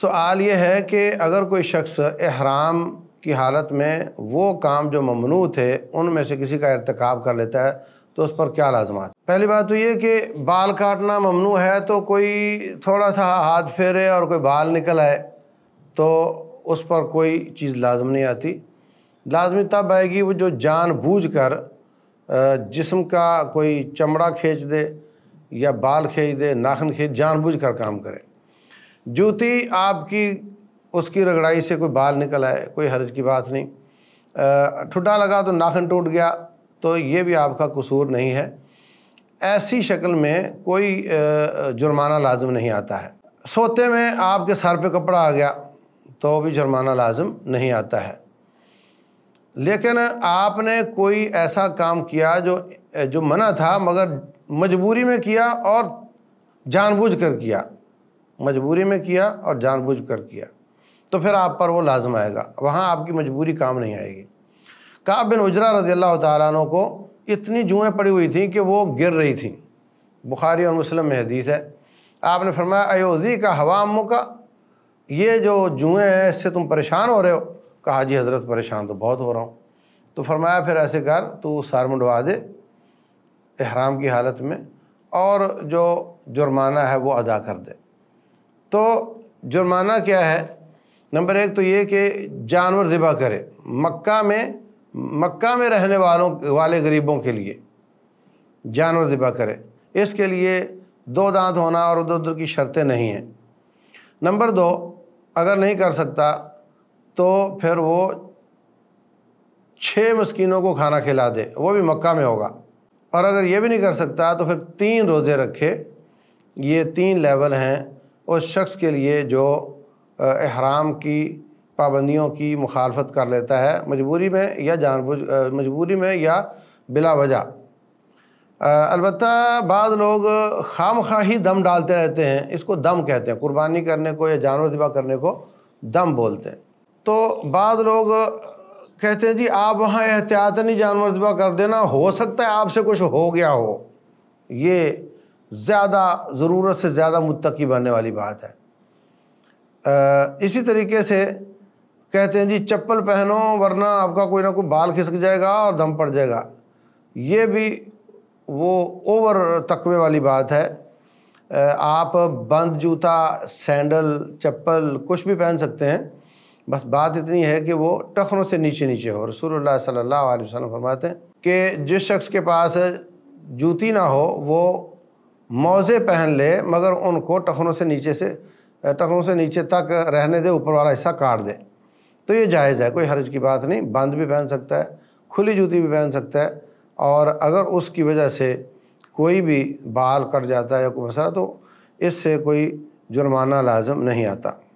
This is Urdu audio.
سوال یہ ہے کہ اگر کوئی شخص احرام کی حالت میں وہ کام جو ممنوع تھے ان میں سے کسی کا ارتکاب کر لیتا ہے تو اس پر کیا لازمات پہلی بات تو یہ کہ بال کاٹنا ممنوع ہے تو کوئی تھوڑا سا ہاتھ پھیرے اور کوئی بال نکل آئے تو اس پر کوئی چیز لازم نہیں آتی لازمی تب آئے گی وہ جو جان بوجھ کر جسم کا کوئی چمڑا کھینچ دے یا بال کھینچ دے ناخن کھینچ جان بوجھ کر کام کرے جوتی آپ کی اس کی رگڑائی سے کوئی بال نکل آئے کوئی حرج کی بات نہیں ٹھٹا لگا تو ناخن ٹوٹ گیا تو یہ بھی آپ کا قصور نہیں ہے ایسی شکل میں کوئی جرمانہ لازم نہیں آتا ہے سوتے میں آپ کے سر پہ کپڑا آ گیا تو بھی جرمانہ لازم نہیں آتا ہے لیکن آپ نے کوئی ایسا کام کیا جو منع تھا مگر مجبوری میں کیا اور جان بوجھ کر کیا مجبوری میں کیا اور جان بوجھ کر کیا تو پھر آپ پر وہ لازم آئے گا وہاں آپ کی مجبوری کام نہیں آئے گی کعب بن اجرا رضی اللہ تعالیٰ عنہ کو اتنی جوئیں پڑی ہوئی تھیں کہ وہ گر رہی تھیں بخاری اور مسلم میں حدیث ہے آپ نے فرمایا ایوزی کا ہوا امو کا یہ جو جوئیں ہیں اس سے تم پریشان ہو رہے ہو کہا جی حضرت پریشان تو بہت ہو رہا ہوں تو فرمایا پھر ایسے کر تو سار منڈوا دے احرام کی حالت میں اور جو جرمانہ ہے وہ ادا کر دے تو جرمانہ کیا ہے نمبر ایک تو یہ کہ جانور ذبح کرے مکہ میں مکہ میں رہنے والوں والے غریبوں کے لیے جانور ذبح کرے اس کے لیے دو دانت ہونا اور ادھر ادھر کی شرطیں نہیں ہیں نمبر دو اگر نہیں کر سکتا تو پھر وہ چھ مسکینوں کو کھانا کھلا دے وہ بھی مکہ میں ہوگا اور اگر یہ بھی نہیں کر سکتا تو پھر تین روزے رکھے یہ تین لیول ہیں اس شخص کے لیے جو احرام کی پابندیوں کی مخالفت کر لیتا ہے مجبوری میں یا جان بج مجبوری میں یا بلا وجہ البتہ بعض لوگ خام خواہی ہی دم ڈالتے رہتے ہیں اس کو دم کہتے ہیں قربانی کرنے کو یا جانور ذبح کرنے کو دم بولتے ہیں تو بعض لوگ کہتے ہیں جی آپ وہاں احتیاط نہیں جانور ذبح کر دینا ہو سکتا ہے آپ سے کچھ ہو گیا ہو یہ زیادہ ضرورت سے زیادہ متقی بننے والی بات ہے اسی طریقے سے کہتے ہیں جی چپل پہنو ورنہ آپ کا کوئی نہ کوئی بال کھسک جائے گا اور دم پڑ جائے گا یہ بھی وہ اوور تقوی والی بات ہے آپ بند جوتا سینڈل چپل کچھ بھی پہن سکتے ہیں بس بات اتنی ہے کہ وہ ٹخنوں سے نیچے نیچے ہو رسول اللہ صلی اللہ علیہ وسلم فرماتے ہیں کہ جس شخص کے پاس جوتی نہ ہو وہ موزے پہن لے مگر ان کو ٹخنوں سے نیچے سے ٹخنوں سے نیچے تک رہنے دے اوپر والا حصہ کاٹ دے تو یہ جائز ہے کوئی حرج کی بات نہیں بند بھی پہن سکتا ہے کھلی جوتی بھی پہن سکتا ہے اور اگر اس کی وجہ سے کوئی بھی بال کٹ جاتا ہے یا کوئی مسئلہ تو اس سے کوئی جرمانہ لازم نہیں آتا